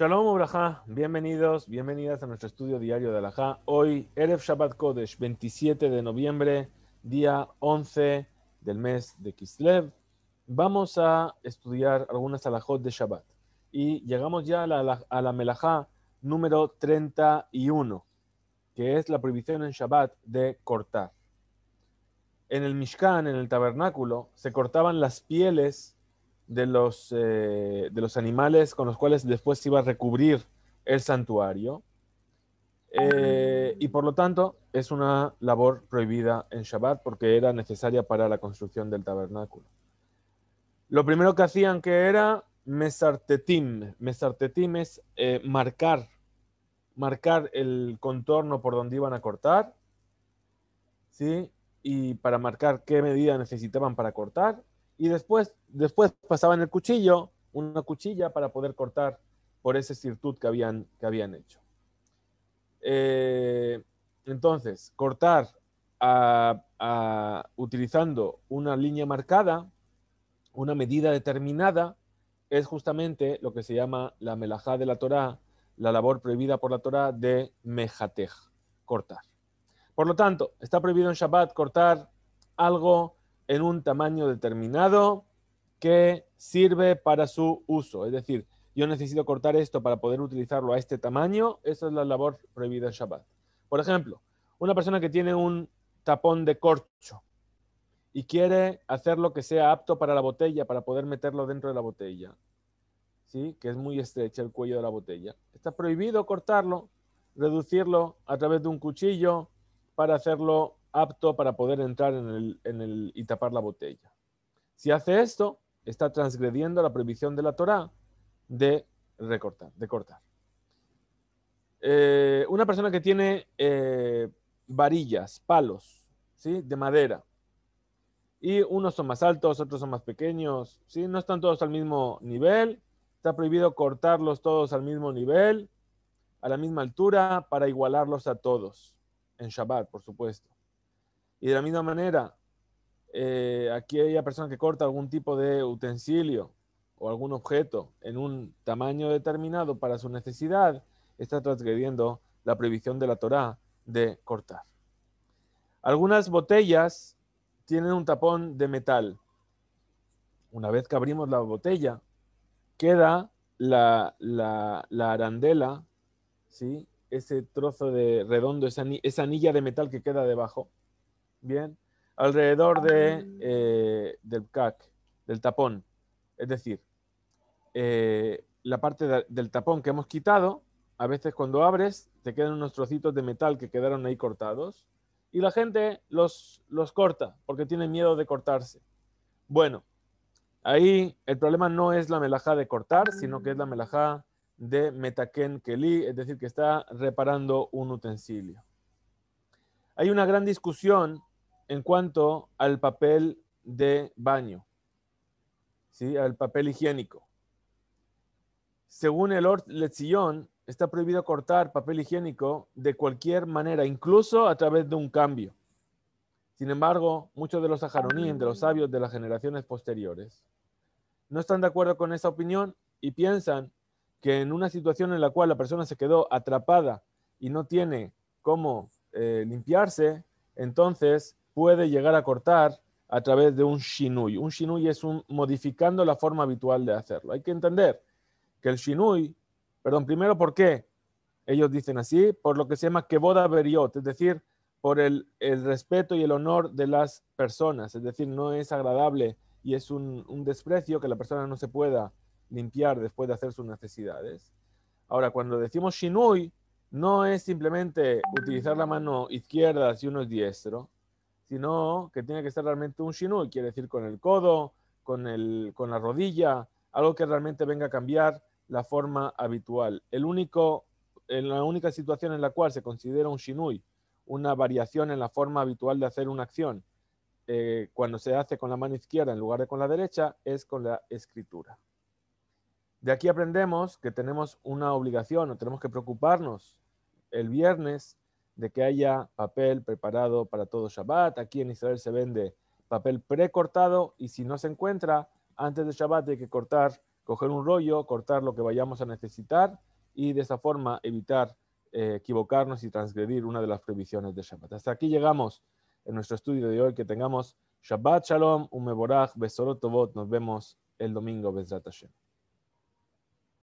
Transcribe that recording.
Shalom bienvenidos, bienvenidas a nuestro estudio diario de Alajá. Hoy, Erev Shabbat Kodesh, 27 de noviembre, día 11 del mes de Kislev. Vamos a estudiar algunas alajot de Shabbat. Y llegamos ya a la, a la melajá número 31, que es la prohibición en Shabbat de cortar. En el Mishkan, en el tabernáculo, se cortaban las pieles de los, eh, de los animales con los cuales después se iba a recubrir el santuario. Eh, y por lo tanto es una labor prohibida en Shabbat porque era necesaria para la construcción del tabernáculo. Lo primero que hacían que era mesartetim. Mesartetim es eh, marcar, marcar el contorno por donde iban a cortar, ¿sí? Y para marcar qué medida necesitaban para cortar y después, después pasaban el cuchillo, una cuchilla para poder cortar por ese virtud que habían, que habían hecho. Eh, entonces, cortar utilizando una línea marcada, una medida determinada, es justamente lo que se llama la melajá de la Torá, la labor prohibida por la Torá de mejatej, cortar. Por lo tanto, está prohibido en Shabbat cortar algo en un tamaño determinado que sirve para su uso. Es decir, yo necesito cortar esto para poder utilizarlo a este tamaño. Esa es la labor prohibida en Shabbat. Por ejemplo, una persona que tiene un tapón de corcho y quiere hacerlo que sea apto para la botella, para poder meterlo dentro de la botella, ¿sí? que es muy estrecho el cuello de la botella. Está prohibido cortarlo, reducirlo a través de un cuchillo para hacerlo apto para poder entrar en el, y tapar la botella. Si hace esto, está transgrediendo la prohibición de la Torá de recortar, de cortar. Eh, una persona que tiene eh, varillas, palos, ¿sí? de madera, y unos son más altos, otros son más pequeños, ¿sí? no están todos al mismo nivel, está prohibido cortarlos todos al mismo nivel, a la misma altura, para igualarlos a todos, en Shabbat, por supuesto. Y de la misma manera, eh, aquí hay persona que corta algún tipo de utensilio o algún objeto en un tamaño determinado para su necesidad, está transgrediendo la prohibición de la Torá de cortar. Algunas botellas tienen un tapón de metal. Una vez que abrimos la botella, queda la, arandela, ¿sí? ese trozo de redondo, esa anilla de metal que queda debajo, bien, alrededor de, eh, del CAC, del tapón. Es decir, eh, la parte del tapón que hemos quitado, a veces cuando abres te quedan unos trocitos de metal que quedaron ahí cortados y la gente los, los corta porque tiene miedo de cortarse. Bueno, ahí el problema no es la melaja de cortar, sino que es la melaja de metaken Kelly, es decir, que está reparando un utensilio. Hay una gran discusión en cuanto al papel de baño, ¿sí? al papel higiénico. Según el Lord está prohibido cortar papel higiénico de cualquier manera, incluso a través de un cambio. Sin embargo, muchos de los saharoníes, de los mm. sabios de las generaciones posteriores, no están de acuerdo con esa opinión y piensan que en una situación en la cual la persona se quedó atrapada y no tiene cómo eh, limpiarse, entonces puede llegar a cortar a través de un shinui. Un shinui es un modificando la forma habitual de hacerlo. Hay que entender que el shinui, perdón, primero, ¿por qué? Ellos dicen así, por lo que se llama keboda beriot, es decir, por el, respeto y el honor de las personas. Es decir, no es agradable y es un, un desprecio que la persona no se pueda limpiar después de hacer sus necesidades. Ahora, cuando decimos shinui, no es simplemente utilizar la mano izquierda si uno es diestro, sino que tiene que ser realmente un shinui, quiere decir con el codo, con, con la rodilla, algo que realmente venga a cambiar la forma habitual. El único, en la única situación en la cual se considera un shinui, una variación en la forma habitual de hacer una acción, eh, cuando se hace con la mano izquierda en lugar de con la derecha, es con la escritura. De aquí aprendemos que tenemos una obligación o tenemos que preocuparnos el viernes de que haya papel preparado para todo Shabbat. Aquí en Israel se vende papel precortado y si no se encuentra, antes de Shabbat hay que cortar, coger un rollo, cortar lo que vayamos a necesitar y de esa forma evitar eh, equivocarnos y transgredir una de las prohibiciones de Shabbat. Hasta aquí llegamos en nuestro estudio de hoy. Que tengamos Shabbat Shalom, Umeborach, Besorot Tobot. Nos vemos el domingo, Bezrat Hashem.